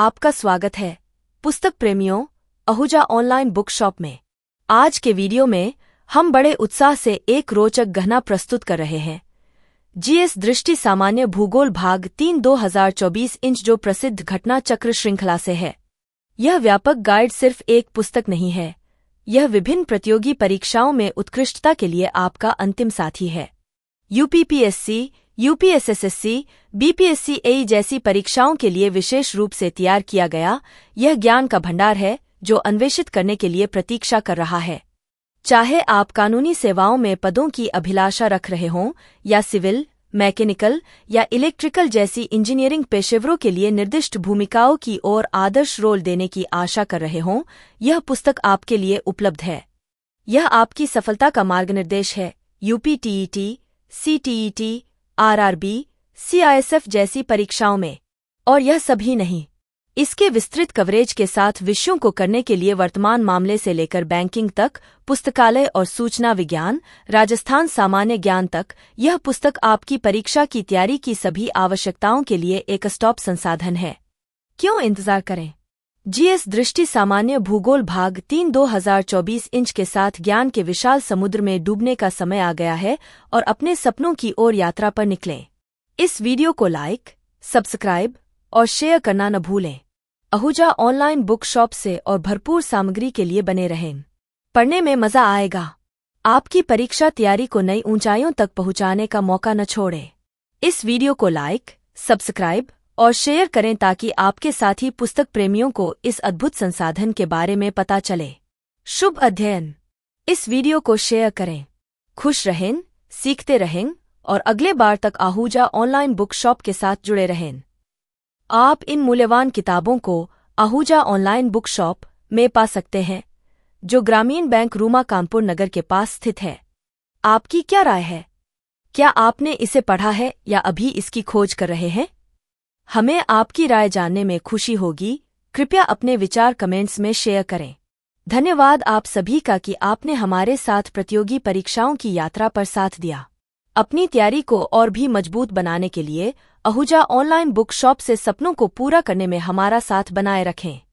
आपका स्वागत है पुस्तक प्रेमियों अहुजा ऑनलाइन बुक शॉप में आज के वीडियो में हम बड़े उत्साह से एक रोचक गहना प्रस्तुत कर रहे हैं जीएस दृष्टि सामान्य भूगोल भाग तीन दो हजार चौबीस इंच जो प्रसिद्ध घटना चक्र श्रृंखला से है यह व्यापक गाइड सिर्फ एक पुस्तक नहीं है यह विभिन्न प्रतियोगी परीक्षाओं में उत्कृष्टता के लिए आपका अंतिम साथी है यूपीपीएससी यूपीएसएसएससी बीपीएससी ए जैसी परीक्षाओं के लिए विशेष रूप से तैयार किया गया यह ज्ञान का भंडार है जो अन्वेषित करने के लिए प्रतीक्षा कर रहा है चाहे आप कानूनी सेवाओं में पदों की अभिलाषा रख रहे हों या सिविल मैकेनिकल या इलेक्ट्रिकल जैसी इंजीनियरिंग पेशेवरों के लिए निर्दिष्ट भूमिकाओं की ओर आदर्श रोल देने की आशा कर रहे हों यह पुस्तक आपके लिए उपलब्ध है यह आपकी सफलता का मार्गनिर्देश है यूपीटीईटी सीटीईटी आरआरबी सीआईएसएफ जैसी परीक्षाओं में और यह सभी नहीं इसके विस्तृत कवरेज के साथ विषयों को करने के लिए वर्तमान मामले से लेकर बैंकिंग तक पुस्तकालय और सूचना विज्ञान राजस्थान सामान्य ज्ञान तक यह पुस्तक आपकी परीक्षा की तैयारी की सभी आवश्यकताओं के लिए एक स्टॉप संसाधन है क्यों इंतजार करें जीएस दृष्टि सामान्य भूगोल भाग तीन दो हज़ार चौबीस इंच के साथ ज्ञान के विशाल समुद्र में डूबने का समय आ गया है और अपने सपनों की ओर यात्रा पर निकलें इस वीडियो को लाइक सब्सक्राइब और शेयर करना न भूलें अहुजा ऑनलाइन बुक शॉप से और भरपूर सामग्री के लिए बने रहें पढ़ने में मजा आएगा आपकी परीक्षा तैयारी को नई ऊंचाइयों तक पहुंचाने का मौका न छोड़ें इस वीडियो को लाइक सब्सक्राइब और शेयर करें ताकि आपके साथी पुस्तक प्रेमियों को इस अद्भुत संसाधन के बारे में पता चले शुभ अध्ययन इस वीडियो को शेयर करें खुश रहें सीखते रहें और अगले बार तक आहूजा ऑनलाइन बुक शॉप के साथ जुड़े रहें आप इन मूल्यवान किताबों को आहूजा ऑनलाइन बुक शॉप में पा सकते हैं जो ग्रामीण बैंक रूमा कानपुर नगर के पास स्थित है आपकी क्या राय है क्या आपने इसे पढ़ा है या अभी इसकी खोज कर रहे हैं हमें आपकी राय जानने में खुशी होगी कृपया अपने विचार कमेंट्स में शेयर करें धन्यवाद आप सभी का कि आपने हमारे साथ प्रतियोगी परीक्षाओं की यात्रा पर साथ दिया अपनी तैयारी को और भी मजबूत बनाने के लिए अहुजा ऑनलाइन बुक शॉप से सपनों को पूरा करने में हमारा साथ बनाए रखें